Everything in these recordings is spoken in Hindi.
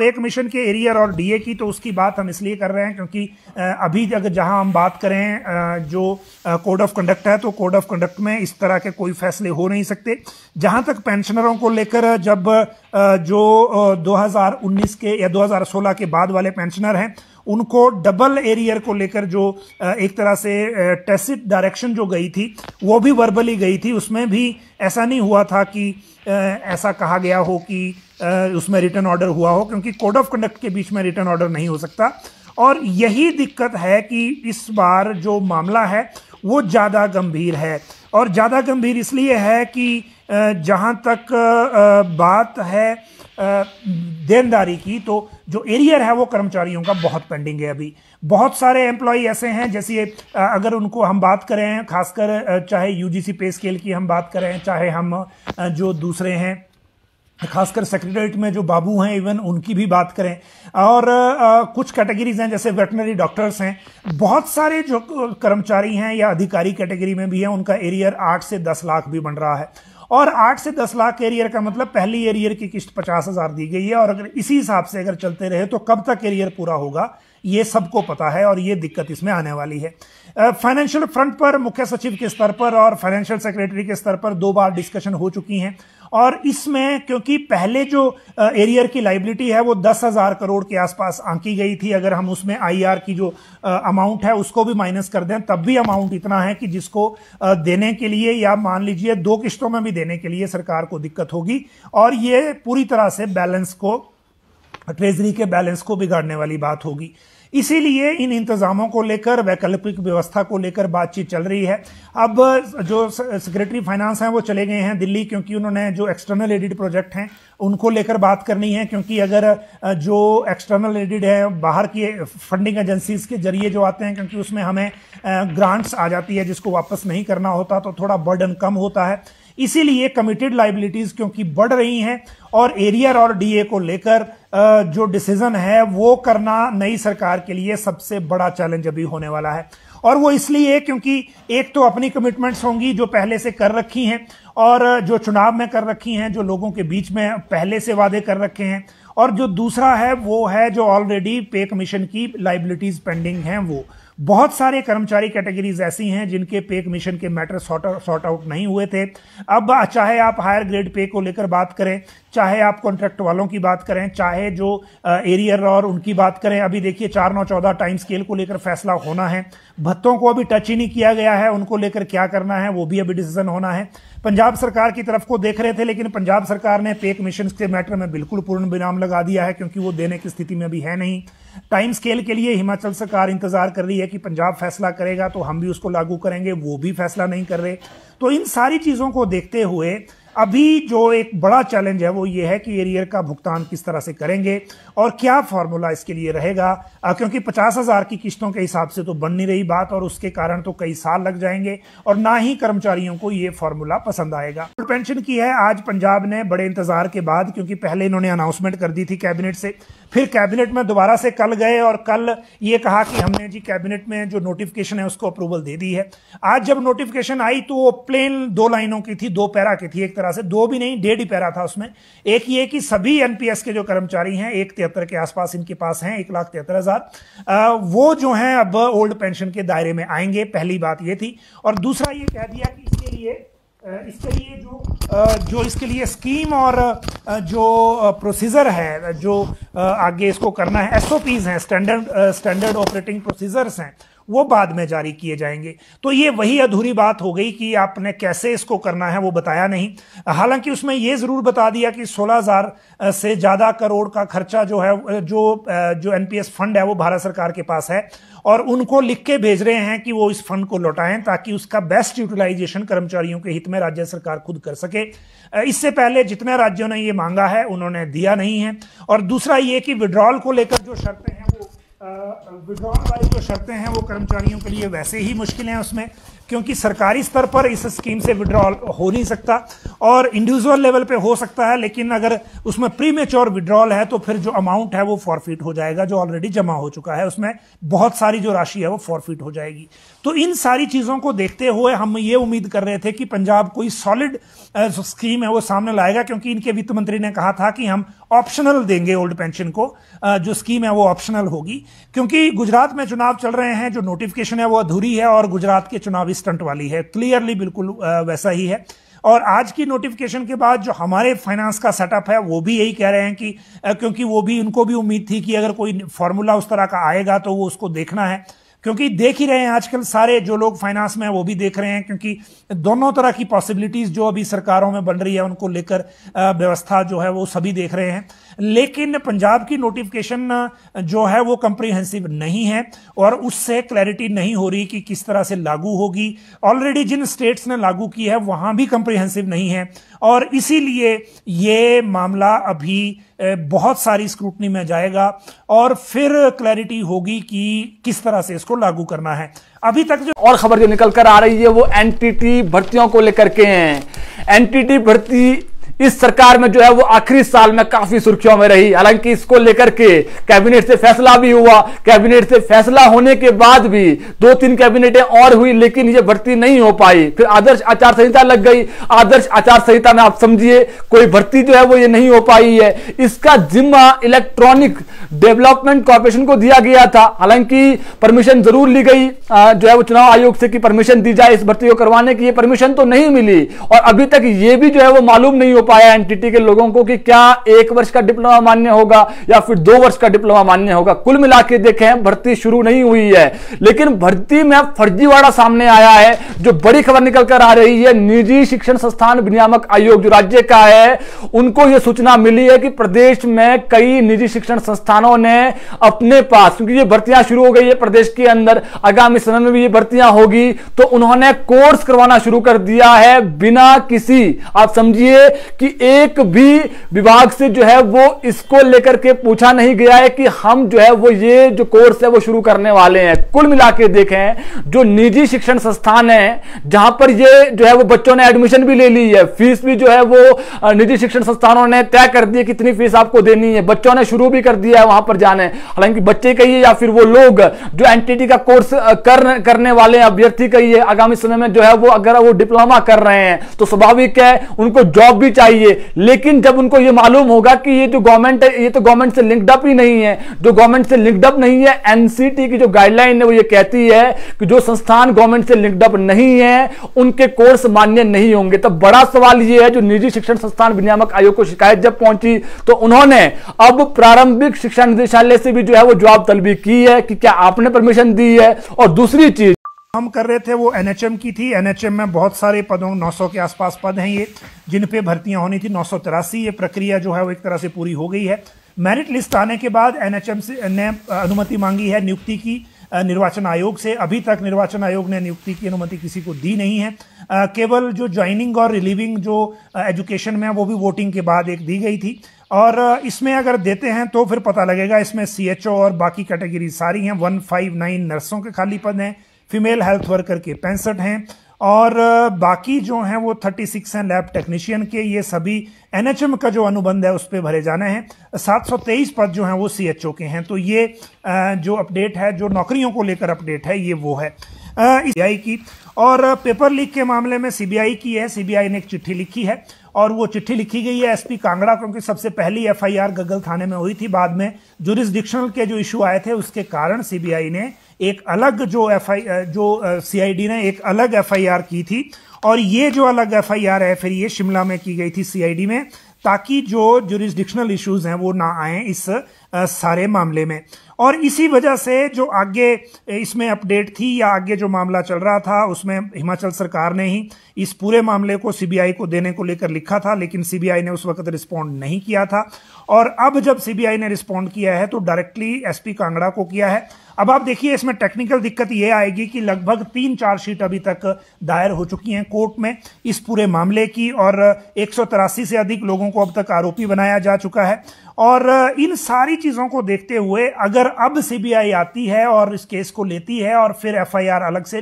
पेट कमीशन के एरियर और डीए की तो उसकी बात हम इसलिए कर रहे हैं क्योंकि अभी अगर जहां हम बात करें जो कोड ऑफ कंडक्ट है तो कोड ऑफ कंडक्ट में इस तरह के कोई फैसले हो नहीं सकते जहां तक पेंशनरों को लेकर जब जो 2019 के या 2016 के बाद वाले पेंशनर हैं उनको डबल एरियर को लेकर जो एक तरह से टेसिट डायरेक्शन जो गई थी वो भी वर्बली गई थी उसमें भी ऐसा नहीं हुआ था कि ऐसा कहा गया हो कि उसमें रिटर्न ऑर्डर हुआ हो क्योंकि कोड ऑफ कंडक्ट के बीच में रिटर्न ऑर्डर नहीं हो सकता और यही दिक्कत है कि इस बार जो मामला है वो ज़्यादा गंभीर है और ज़्यादा गंभीर इसलिए है कि जहाँ तक बात है देनदारी की तो जो एरियर है वो कर्मचारियों का बहुत पेंडिंग है अभी बहुत सारे एम्प्लॉय ऐसे हैं जैसे अगर उनको हम बात करें खासकर चाहे यूजीसी पे स्केल की हम बात करें चाहे हम जो दूसरे हैं तो खासकर सेक्रेटरीट में जो बाबू हैं इवन उनकी भी बात करें और आ, कुछ कैटेगरीज हैं जैसे वेटनरी डॉक्टर्स हैं बहुत सारे जो कर्मचारी हैं या अधिकारी कैटेगरी में भी हैं उनका एरियर आठ से दस लाख भी बन रहा है और आठ से दस लाख एरियर का मतलब पहली एरियर की किस्त पचास हज़ार दी गई है और अगर इसी हिसाब से अगर चलते रहे तो कब तक एरियर पूरा होगा ये सबको पता है और ये दिक्कत इसमें आने वाली है फाइनेंशियल फ्रंट पर मुख्य सचिव के स्तर पर और फाइनेंशियल सेक्रेटरी के स्तर पर दो बार डिस्कशन हो चुकी हैं और इसमें क्योंकि पहले जो एरियर की लाइबिलिटी है वो दस हजार करोड़ के आसपास आंकी गई थी अगर हम उसमें आईआर की जो अमाउंट है उसको भी माइनस कर दें तब भी अमाउंट इतना है कि जिसको देने के लिए या मान लीजिए दो किस्तों में भी देने के लिए सरकार को दिक्कत होगी और ये पूरी तरह से बैलेंस को ट्रेजरी के बैलेंस को बिगाड़ने वाली बात होगी इसीलिए इन इंतजामों को लेकर वैकल्पिक व्यवस्था को लेकर बातचीत चल रही है अब जो सेक्रेटरी फाइनेंस हैं वो चले गए हैं दिल्ली क्योंकि उन्होंने जो एक्सटर्नल एडिड प्रोजेक्ट हैं उनको लेकर बात करनी है क्योंकि अगर जो एक्सटर्नल एडिड है बाहर की फंडिंग एजेंसीज के जरिए जो आते हैं क्योंकि उसमें हमें ग्रांट्स आ जाती है जिसको वापस नहीं करना होता तो थोड़ा बर्डन कम होता है इसीलिए कमिटेड लाइबिलिटीज क्योंकि बढ़ रही हैं और एरियर और डीए को लेकर जो डिसीजन है वो करना नई सरकार के लिए सबसे बड़ा चैलेंज अभी होने वाला है और वो इसलिए क्योंकि एक तो अपनी कमिटमेंट्स होंगी जो पहले से कर रखी हैं और जो चुनाव में कर रखी हैं जो लोगों के बीच में पहले से वादे कर रखे हैं और जो दूसरा है वो है जो ऑलरेडी पे कमीशन की लाइबिलिटीज पेंडिंग हैं वो बहुत सारे कर्मचारी कैटेगरीज ऐसी हैं जिनके पे कमीशन के मैटर सॉर्ट आउट नहीं हुए थे अब चाहे आप हायर ग्रेड पे को लेकर बात करें चाहे आप कॉन्ट्रैक्ट वालों की बात करें चाहे जो एरियर और उनकी बात करें अभी देखिए चार नौ चौदह टाइम स्केल को लेकर फैसला होना है भत्तों को अभी टच ही नहीं किया गया है उनको लेकर क्या करना है वो भी अभी डिसीजन होना है पंजाब सरकार की तरफ को देख रहे थे लेकिन पंजाब सरकार ने पे कमीशन के मैटर में बिल्कुल पूर्ण विराम लगा लगा दिया है क्योंकि वो देने की स्थिति में अभी है नहीं टाइम स्केल के लिए हिमाचल सरकार इंतजार कर रही है कि पंजाब फैसला करेगा तो हम भी उसको लागू करेंगे वो भी फैसला नहीं कर रहे तो इन सारी चीज़ों को देखते हुए अभी जो एक बड़ा चैलेंज है वो ये है कि एरियर का भुगतान किस तरह से करेंगे और क्या फार्मूला इसके लिए रहेगा क्योंकि पचास हज़ार की किस्तों के हिसाब से तो बन नहीं रही बात और उसके कारण तो कई साल लग जाएंगे और ना ही कर्मचारियों को ये फार्मूला पसंद आएगा पेंशन की है आज पंजाब ने बड़े इंतजार के बाद क्योंकि पहले इन्होंने अनाउंसमेंट कर दी थी कैबिनेट से फिर कैबिनेट में दोबारा से कल गए और कल ये कहा कि हमने जी कैबिनेट में जो नोटिफिकेशन है उसको अप्रूवल दे दी है आज जब नोटिफिकेशन आई तो प्लेन दो लाइनों की थी दो पैरा की थी एक तरह से दो भी नहीं डेढ़ ही पैरा था उसमें एक ये कि सभी एनपीएस के जो कर्मचारी हैं एक तिहत्तर के आसपास इनके पास हैं एक लाख तिहत्तर हजार वो जो हैं अब ओल्ड पेंशन के दायरे में आएंगे पहली बात ये थी और दूसरा ये कह दिया कि इसके लिए इसके लिए जो जो इसके लिए स्कीम और जो प्रोसीजर है जो आगे इसको करना है एसओपीज हैं स्टैंडर्ड स्टैंडर्ड ऑपरेटिंग प्रोसीजर्स हैं वो बाद में जारी किए जाएंगे तो ये वही अधूरी बात हो गई कि आपने कैसे इसको करना है वो बताया नहीं हालांकि उसमें ये ज़रूर बता दिया कि 16000 से ज़्यादा करोड़ का खर्चा जो है जो जो एनपीएस फंड है वो भारत सरकार के पास है और उनको लिख के भेज रहे हैं कि वो इस फंड को लौटाएं ताकि उसका बेस्ट यूटिलाइजेशन कर्मचारियों के हित में राज्य सरकार खुद कर सके इससे पहले जितने राज्यों ने ये मांगा है उन्होंने दिया नहीं है और दूसरा ये कि विड्रॉल को लेकर जो शर्तें हैं विड्रॉल वाली जो शर्तें हैं वो कर्मचारियों के लिए वैसे ही मुश्किल हैं उसमें क्योंकि सरकारी स्तर पर इस स्कीम से विड्रॉल हो नहीं सकता और इंडिविजुअल लेवल पे हो सकता है लेकिन अगर उसमें प्री मेच्योर विड्रॉल है तो फिर जो अमाउंट है वो फॉरफिट हो जाएगा जो ऑलरेडी जमा हो चुका है उसमें बहुत सारी जो राशि है वो फॉरफिट हो जाएगी तो इन सारी चीज़ों को देखते हुए हम ये उम्मीद कर रहे थे कि पंजाब कोई सॉलिड स्कीम है वो सामने लाएगा क्योंकि इनके वित्त मंत्री ने कहा था कि हम ऑप्शनल देंगे ओल्ड पेंशन को जो स्कीम है वो ऑप्शनल होगी क्योंकि गुजरात में चुनाव चल रहे हैं जो नोटिफिकेशन है वो अधूरी है और गुजरात के चुनावी स्टंट वाली है क्लियरली बिल्कुल वैसा ही है और आज की नोटिफिकेशन के बाद जो हमारे फाइनेंस का सेटअप है वो भी यही कह रहे हैं कि क्योंकि वो भी उनको भी उम्मीद थी कि अगर कोई फॉर्मूला उस तरह का आएगा तो वो उसको देखना है क्योंकि देख ही रहे हैं आजकल सारे जो लोग फाइनेंस में हैं वो भी देख रहे हैं क्योंकि दोनों तरह की पॉसिबिलिटीज जो अभी सरकारों में बन रही है उनको लेकर व्यवस्था जो है वो सभी देख रहे हैं लेकिन पंजाब की नोटिफिकेशन जो है वो कंप्रीहेंसिव नहीं है और उससे क्लैरिटी नहीं हो रही कि किस तरह से लागू होगी ऑलरेडी जिन स्टेट्स ने लागू की है वहां भी कंप्रीहेंसिव नहीं है और इसीलिए ये मामला अभी बहुत सारी स्क्रूटनी में जाएगा और फिर क्लैरिटी होगी कि किस तरह से इसको लागू करना है अभी तक जो और खबर जो निकल कर आ रही है वो एनटीटी भर्तियों को लेकर के हैं एनटीटी भर्ती इस सरकार में जो है वो आखिरी साल में काफी सुर्खियों में रही हालांकि इसको लेकर के कैबिनेट से फैसला भी हुआ कैबिनेट से फैसला होने के बाद भी दो तीन कैबिनेटें और हुई लेकिन ये भर्ती नहीं हो पाई फिर आदर्श आचार संहिता लग गई आदर्श आचार संहिता में आप समझिए कोई भर्ती जो है वो ये नहीं हो पाई है इसका जिम्मा इलेक्ट्रॉनिक डेवलपमेंट कॉर्पोरेशन को दिया गया था हालांकि परमिशन जरूर ली गई जो है वो चुनाव आयोग से कि परमिशन दी जाए इस भर्ती को करवाने की परमिशन तो नहीं मिली और अभी तक ये भी जो है वो मालूम नहीं हो पाया एनटीटी के लोगों को कि क्या एक वर्ष का डिप्लोमा मान्य होगा या फिर दो वर्ष का डिप्लोमा मान्य होगा कुल मिला के देखें भर्ती शुरू नहीं हुई है लेकिन भर्ती में फर्जीवाड़ा सामने आया है जो बड़ी खबर निकल कर आ रही है निजी शिक्षण संस्थान विनियामक आयोग जो राज्य का है उनको यह सूचना मिली है कि प्रदेश में कई निजी शिक्षण संस्थानों ने अपने पास क्योंकि ये भर्तियां शुरू हो गई है प्रदेश के अंदर आगामी समय में भी ये भर्तियां होगी तो उन्होंने कोर्स करवाना शुरू कर दिया है बिना किसी आप समझिए कि एक भी विभाग से जो है वो इसको लेकर के पूछा नहीं गया है कि हम जो है वो ये जो कोर्स है वो शुरू करने वाले हैं कुल मिला के देखें जो निजी शिक्षण संस्थान है जहां पर ये जो है वो बच्चों ने एडमिशन भी ले ली है फीस भी जो है वो निजी शिक्षण संस्थानों ने तय कर दी है कितनी फीस आपको देनी है बच्चों ने शुरू भी कर दिया है वहां पर जाने हालांकि बच्चे कहिए या फिर वो लोग जो एनटीटी का कोर्स कर, करने वाले अभ्यर्थी कहिए आगामी समय में जो है वो अगर वो डिप्लोमा कर रहे हैं तो स्वाभाविक है उनको जॉब भी चाहिए चाहिए लेकिन जब उनको ये मालूम होगा कि ये जो गवर्नमेंट है ये तो गवर्नमेंट से लिंक्ड अप ही नहीं है जो गवर्नमेंट से लिंक्ड अप नहीं है एनसीटी की जो गाइडलाइन है वो ये कहती है कि जो संस्थान गवर्नमेंट से लिंक्ड अप नहीं है उनके कोर्स मान्य नहीं होंगे तो बड़ा सवाल ये है जो निजी शिक्षण संस्थान विनियामक आयोग को शिकायत जब पहुंची तो उन्होंने अब प्रारंभिक शिक्षा निदेशालय से भी जो है वो जवाब तलबी की है कि क्या आपने परमिशन दी है और दूसरी चीज हम कर रहे थे वो एन की थी एन में बहुत सारे पदों 900 के आसपास पद हैं ये जिन पे भर्तियां होनी थी नौ ये प्रक्रिया जो है वो एक तरह से पूरी हो गई है मेरिट लिस्ट आने के बाद एन से ने अनुमति मांगी है नियुक्ति की निर्वाचन आयोग से अभी तक निर्वाचन आयोग ने नियुक्ति की अनुमति किसी को दी नहीं है केवल जो ज्वाइनिंग और रिलीविंग जो एजुकेशन में वो भी वोटिंग के बाद एक दी गई थी और इसमें अगर देते हैं तो फिर पता लगेगा इसमें सी और बाकी कैटेगरी सारी हैं वन फाइव नाइन नर्सों के खाली पद हैं फीमेल हेल्थ वर्कर के पैंसठ हैं और बाकी जो हैं वो 36 हैं लैब टेक्नीशियन के ये सभी एन का जो अनुबंध है उस पर भरे जाने हैं 723 पद जो हैं वो सी के हैं तो ये जो अपडेट है जो नौकरियों को लेकर अपडेट है ये वो है सीबीआई की और पेपर लीक के मामले में सीबीआई की है सीबीआई ने एक चिट्ठी लिखी है और वो चिट्ठी लिखी गई है एसपी कांगड़ा क्योंकि सबसे पहली एफआईआर गगल थाने में हुई थी बाद में जुरिस्डिक्शनल के जो इशू आए थे उसके कारण सीबीआई ने एक अलग जो एफ आई जो सीआईडी ने एक अलग एफआईआर की थी और ये जो अलग एफआईआर है फिर ये शिमला में की गई थी सीआईडी में ताकि जो जुरिस्डिक्शनल इश्यूज हैं वो ना आए इस सारे मामले में और इसी वजह से जो आगे इसमें अपडेट थी या आगे जो मामला चल रहा था उसमें हिमाचल सरकार ने ही इस पूरे मामले को सीबीआई को देने को लेकर लिखा था लेकिन सीबीआई ने उस वक्त रिस्पॉन्ड नहीं किया था और अब जब सीबीआई ने रिस्पॉन्ड किया है तो डायरेक्टली एसपी कांगड़ा को किया है अब आप देखिए इसमें टेक्निकल दिक्कत ये आएगी कि लगभग तीन चार्जशीट अभी तक दायर हो चुकी हैं कोर्ट में इस पूरे मामले की और एक से अधिक लोगों को अब तक आरोपी बनाया जा चुका है और इन सारी चीज़ों को देखते हुए अगर अब सीबीआई आती है और इस केस को लेती है और फिर एफआईआर अलग से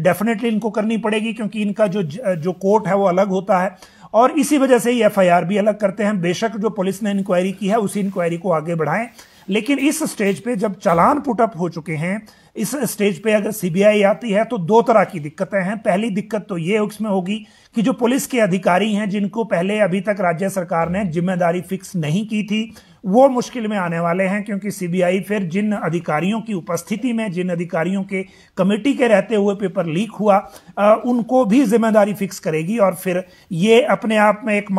डेफिनेटली इनको करनी पड़ेगी क्योंकि इनका जो जो कोर्ट है वो अलग होता है और इसी वजह से ही एफआईआर भी अलग करते हैं बेशक जो पुलिस ने इंक्वायरी की है उसी इंक्वायरी को आगे बढ़ाएं लेकिन इस स्टेज पे जब चालान पुटअप हो चुके हैं इस स्टेज पे अगर सीबीआई आती है तो दो तरह की दिक्कतें हैं पहली दिक्कत तो ये उसमें होगी कि जो पुलिस के अधिकारी हैं जिनको पहले अभी तक राज्य सरकार ने जिम्मेदारी फिक्स नहीं की थी वो मुश्किल में आने वाले हैं क्योंकि सीबीआई फिर जिन अधिकारियों की उपस्थिति में जिन अधिकारियों के कमेटी के रहते हुए पेपर लीक हुआ आ, उनको भी जिम्मेदारी फिक्स करेगी और फिर ये अपने आप में एक